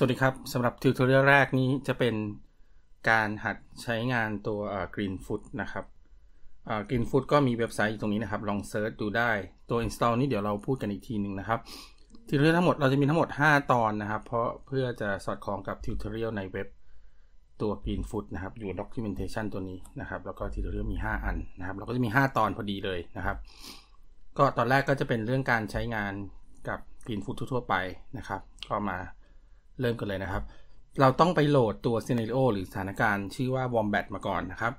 สวัสดีครับสำหรับทิวทอเรียลแรกนี้จะเป็นการหัดใช้งานตัว Green Food นะครับ Green Food ก็มีเว็บไซต์อยู่ตรงนี้นะครับ ลองเซิร์ชดูได้ตัว install นี้เดี๋ยวเราพูดกันอีกทีหนึ่งนะครับทิวทอเรียลทั้งหมดเราจะมีทั้งหมด 5 ตอนนะครับ เพราะเพื่อจะสอดคล้องกับทิวทอเรียลในเว็บตัว Green Food นะครับอยู่ documentation ตัวนี้นะครับ แล้วก็ทิวทอเรียลมี 5 อันนะครับ เราก็จะมี 5 ตอนพอดีเลยนะครับ ก็ตอนแรกก็จะเป็นเรื่องการใช้งานกับ Green Food ทั่วไปนะครับ ก็มาเริ่มกันเลยนะครับ เราต้องไปโหลดตัวซี e n a r โอหรือสถานการณ์ชื่อว่า wombat มาก่อนนะครับ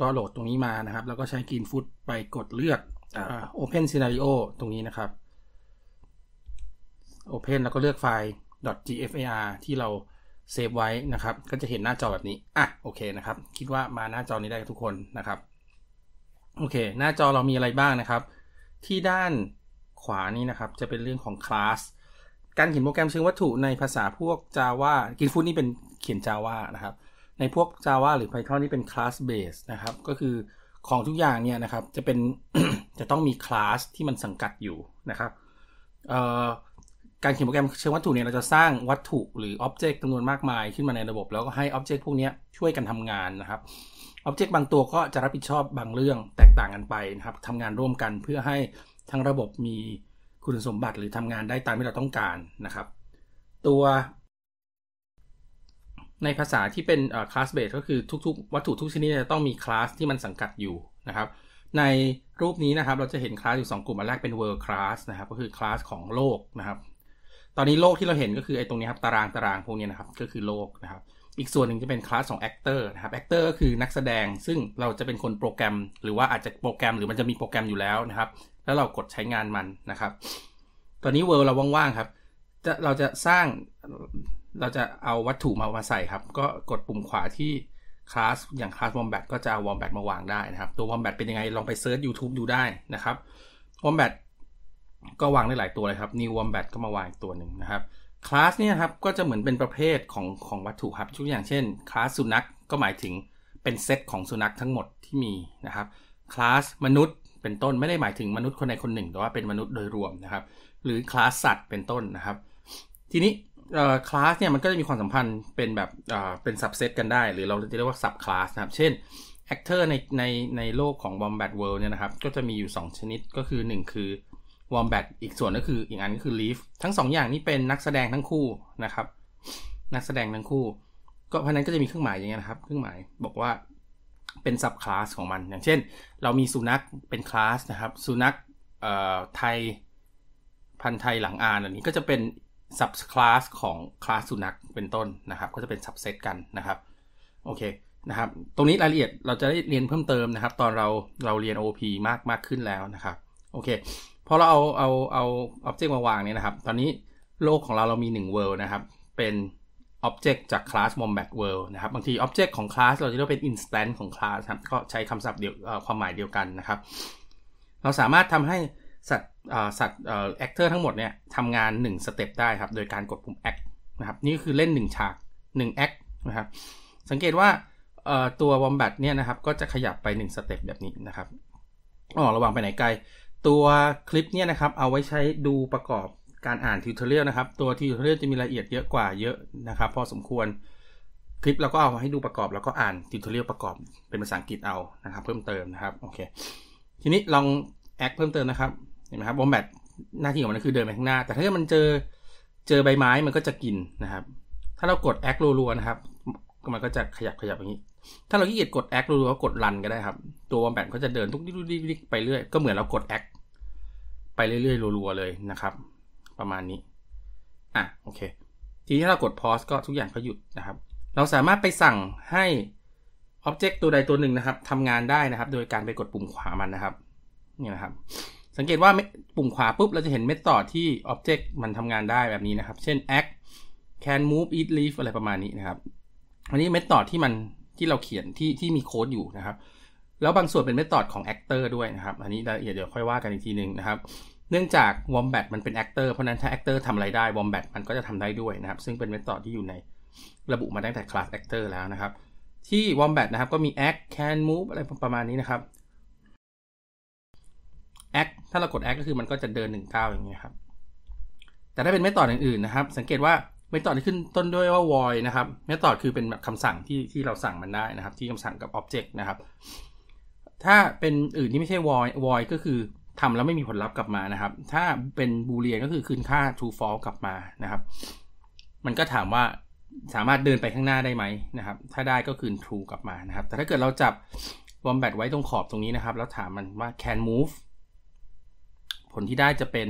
ก็โหลดตรงนี้มานะครับแล้วก็ใช้กรีนฟุตไปกดเลือกโอเพนซี e n a r โอตรงนี้นะครับโอเพนแล้วก็เลือกไฟล์ .gfar ที่เราเซฟไว้นะครับก็จะเห็นหน้าจอแบบนี้อ่ะโอเคนะครับคิดว่ามาหน้าจอนี้ได้ทุกคนนะครับโอเค หน้าจอเรามีอะไรบ้างนะครับ ที่ด้านขวานี้นะครับจะเป็นเรื่องของคลาสการเขียนโปรแกรมเชิงวัตถุในภาษาพวกาว่ากินฟูดนี่เป็นเขียนาว่านะครับ ในพวกาว่าหรือ Python นี่เป็นคลาสเบสนะครับ ก็คือของทุกอย่างเนี่ยนะครับ จะเป็นจะต้องมีคลาสที่มันสังกัดอยู่นะครับการเขียนโปรแกรมเชิงวัตถุเนี่ยเราจะสร้างวัตถุ หรืออ็อบเจกต์จำนวนมากมายขึ้นมาในระบบ แล้วก็ให้อ็อบเจกต์พวกนี้ช่วยกันทำงานนะครับอ็อบเจกต์บางตัวก็จะรับผิดชอบบางเรื่องแตกต่างกันไปนะครับทำงานร่วมกันเพื่อให้ทั้งระบบมีคุณสมบัติหรือทำงานได้ตามที่เราต้องการนะครับ ตัวในภาษาที่เป็นคลาสเบสก็คือทุกๆ วัตถุทุกชนิดจะต้องมีคลาสที่มันสังกัดอยู่นะครับ ในรูปนี้นะครับ เราจะเห็นคลาสอยู่ 2 กลุ่มอันแรกเป็น world class นะครับ ก็คือคลาสของโลกนะครับ ตอนนี้โลกที่เราเห็นก็คือไอ้ตรงนี้ครับตารางตารางพวกนี้นะครับ ก็คือโลกนะครับอีกส่วนหนึ่งจะเป็นคลาสของแอคเตอร์นะครับ แอคเตอร์ก็คือนักแสดง ซึ่งเราจะเป็นคนโปรแกรม หรือว่าอาจจะโปรแกรม หรือมันจะมีโปรแกรมอยู่แล้วนะครับ แล้วเรากดใช้งานมันนะครับ ตอนนี้เวิร์เราว่างๆครับ จะเราจะสร้าง เราจะเอาวัตถุมามาใส่ครับ ก็กดปุ่มขวาที่คลาส อย่างคลาสวอมแบทก็จะเอาวอมแบทมาวางได้นะครับ ตัววอมแบทเป็นยังไง ลองไปเซิร์ช YouTube ดูได้นะครับวอมแบทก็วางได้หลายตัวเลยครับนิววอมแบทก็มาวางอีกตัวหนึ่งนะครับคลาสเนี่ยครับก็จะเหมือนเป็นประเภทของของวัตถุครับทุกอย่างเช่นคลาสสุนัขกก็หมายถึงเป็นเซตของสุนัขทั้งหมดที่มีนะครับคลาสมนุษย์เป็นต้นไม่ได้หมายถึงมนุษย์คนใดคนหนึ่ง แต่ว่าเป็นมนุษย์โดยรวมนะครับ หรือคลาสสัตว์เป็นต้นนะครับ ทีนี้คลาสเนี่ยมันก็จะมีความสัมพันธ์เป็นแบบเป็นสับเซตกันได้ หรือเราจะเรียกว่าสับคลาสนะครับเช่นแอคเตอร์ในในในโลกของบอมแบ t เวิลด์เนี่ยนะครับ ก็จะมีอยู่ 2 ชนิดก็คือ 1 คือวอมแบทอีกส่วนก็คืออีกอันก็คือลีฟทั้งสองอย่างนี้เป็นนักแสดงทั้งคู่นะครับ นักแสดงทั้งคู่ ก็เพราะนั้นก็จะมีเครื่องหมายอย่างเงี้ยนะครับ เครื่องหมายบอกว่าเป็นซับคลาสของมัน อย่างเช่น เรามีสุนัขเป็นคลาสนะครับสุนัขไทยพันธุ์ไทยหลังอ่านอันนี้ก็จะเป็นซับคลาสของคลาสสุนัขเป็นต้นนะครับ ก็จะเป็นซับเซตกันนะครับโอเคนะครับ ตรงนี้รายละเอียดเราจะได้เรียนเพิ่มเติมนะครับ ตอนเราเราเรียน OP มากมากขึ้นแล้วนะครับโอเคพอเราเอาเอาเอาอ็อบเจกต์มาวางเนี่ยนะครับ ตอนนี้โลกของเราเรามี 1 world นะครับ เป็นอ็อบเจกต์จากคลาส wombat world นะครับ บางทีอ็อบเจกต์ของคลาสเราจะเรียกเป็น instance ของคลาสครับก็ใช้คำศัพท์เดียวความหมายเดียวกันนะครับ เราสามารถทำให้สัตว์สัตว์แอคเตอร์ทั้งหมดเนี่ยทำงาน1สเต็ปได้ครับ โดยการกดปุ่ม act นะครับนี่คือเล่น 1 ฉาก1 act นะครับสังเกตว่าตัว wombat เนี่ยนะครับก็จะขยับไป1สเต็ปแบบนี้นะครับอ๋อระวังไปไหนไกลตัวคลิปเนี่ยนะครับเอาไว้ใช้ดูประกอบการอ่านทิวทอเรียลนะครับ ตัวทิวทอเรียลจะมีรายละเอียดเยอะกว่าเยอะนะครับพอสมควรคลิปเราก็เอาให้ดูประกอบแล้วก็อ่านทิวทอเรียลประกอบเป็นภาษาอังกฤษเอานะครับเพิ่มเติมนะครับโอเคทีนี้ลองแอคเพิ่มเติมนะครับเห็นไหมครับบอมแบทหน้าที่ของมันคือเดินไปข้างหน้า แต่ถ้าเกิดมันเจอเจอใบไม้มันก็จะกินนะครับ ถ้าเรากดแอครัวๆนะครับมันก็จะขยับขยับอย่างนี้ ถ้าเราขี้เกียจกดแอครัวๆก็กดรันก็ได้ครับตัวบอมแบทก็จะเดินทุกดิ๊กไปเรื่อยก็เหมือนเรากดแอคไปเรื่อยๆรัวๆเลยนะครับ ประมาณนี้ อ่ะโอเค ทีนี้เรากดพอสก็ทุกอย่างก็หยุดนะครับ เราสามารถไปสั่งให้อ็อบเจกต์ตัวใดตัวหนึ่งนะครับทำงานได้นะครับ โดยการไปกดปุ่มขวามันนะครับนี่นะครับ สังเกตว่าปุ่มขวาปุ๊บเราจะเห็นเม็ดต่อที่อ็อบเจกต์มันทำงานได้แบบนี้นะครับ เช่น act can move eat leave อะไรประมาณนี้นะครับอันนี้เม็ดต่อที่มันที่เราเขียนที่ที่มีโค้ดอยู่นะครับแล้วบางส่วนเป็นเมธอดของแอคเตอร์ด้วยนะครับ อันนี้รายละเอียดเดี๋ยวค่อยว่ากันอีกทีหนึ่งนะครับ เนื่องจากวอมแบทมันเป็นแอคเตอร์เพราะนั้นถ้าแอคเตอร์ทำอะไรได้วอมแบทมันก็จะทำได้ด้วยนะครับ ซึ่งเป็นเมธอดที่อยู่ในระบุมาตั้งแต่คลาสแอคเตอร์แล้วนะครับ ที่วอมแบทนะครับ ก็มี act can move อะไรประมาณนี้นะครับ act ถ้าเรากด act ก็คือมันก็จะเดินหนึ่งก้าวอย่างเงี้ยครับ แต่ถ้าเป็นเมธอดอื่นๆนะครับ สังเกตว่าเมธอดที่ขึ้นต้นด้วยว่า void นะครับ เมธอดคือเป็นคำสั่งที่ที่เราสั่งมันได้นะครับที่คำสั่งกับ object นะครับถ้าเป็นอื่นที่ไม่ใช่วอยวอยก็คือทำแล้วไม่มีผลลัพธ์กลับมานะครับ ถ้าเป็นบูเลียนก็คือคืนค่า true false กลับมานะครับ มันก็ถามว่าสามารถเดินไปข้างหน้าได้ไหมนะครับ ถ้าได้ก็คืน true กลับมานะครับ แต่ถ้าเกิดเราจับวอมแบตไว้ตรงขอบตรงนี้นะครับ แล้วถามมันว่า can move ผลที่ได้จะเป็น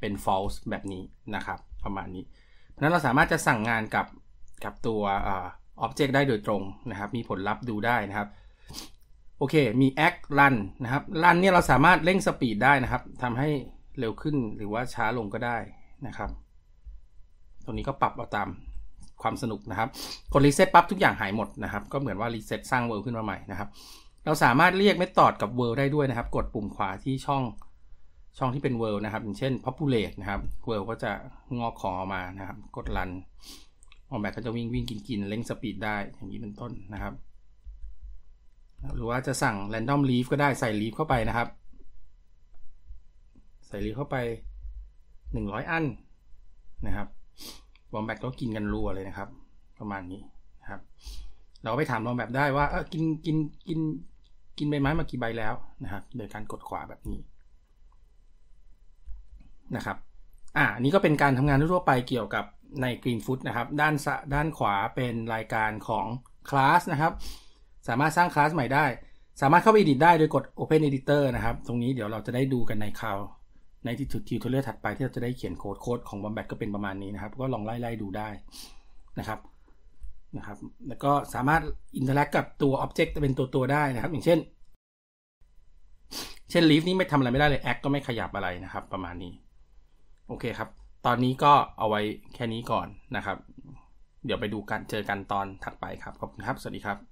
เป็น false แบบนี้นะครับ ประมาณนี้ เพราะนั้นเราสามารถจะสั่งงานกับกับตัว object ได้โดยตรงนะครับ มีผลลัพธ์ดูได้นะครับโอเค มี act run นะครับ run เนี่ยเราสามารถเร่งสปีดได้นะครับทำให้เร็วขึ้นหรือว่าช้าลงก็ได้นะครับ ตรงนี้ก็ปรับเอาตามความสนุกนะครับ กดรีเซ็ตปั๊บทุกอย่างหายหมดนะครับ ก็เหมือนว่ารีเซ็ตสร้างเวิร์ขึ้นมาใหม่นะครับ เราสามารถเรียกเมธอดกับเวิร์ได้ด้วยนะครับ กดปุ่มขวาที่ช่องช่องที่เป็นเวิร์นะครับ อย่างเช่น populate นะครับ เวิร์ก็จะงอกของออกมานะครับ กดรันออกแบบก็จะวิ่งวิ่งกินกินเร่งสปีดได้อย่างนี้เป็นต้นนะครับหรือว่าจะสั่ง random leaf ก็ได้ใส่ leaf เข้าไปนะครับ ใส่ leaf เข้าไป 100 อันนะครับวอมแบตก็กินกันรัวเลยนะครับ ประมาณนี้นะครับ เราไปถามวอมแบตได้ว่าเออกินกินกินกินใบไม้มากี่ใบแล้วนะครับโดยการกดขวาแบบนี้นะครับ อ่านี่ก็เป็นการทำงานทั่วไปเกี่ยวกับใน Green Food นะครับด้านด้านขวาเป็นรายการของคลาสนะครับสามารถสร้างคลาสใหม่ได้ สามารถเข้าไปนดิทได้โดยกด open editor นะครับ ตรงนี้เดี๋ยวเราจะได้ดูกันในคราว ในที่ทิวทอเรียถัดไปที่เราจะได้เขียนโค้ดโค้ดของบอมแบ็ก็เป็นประมาณนี้นะครับ ก็ลองไล่ ๆ ดูได้นะครับ นะครับ แล้วก็สามารถอินเทอร์แอคกับตัวอ็อบเจกต์เป็นตัวตัวได้นะครับ อย่างเช่น เช่นลีฟนี้ไม่ทำอะไรไม่ได้เลยแอคก็ไม่ขยับอะไรนะครับ ประมาณนี้ โอเคครับ ตอนนี้ก็เอาไว้แค่นี้ก่อนนะครับ เดี๋ยวไปดูกัน เจอกันตอนถัดไปครับ ขอบคุณครับ สวัสดีครับ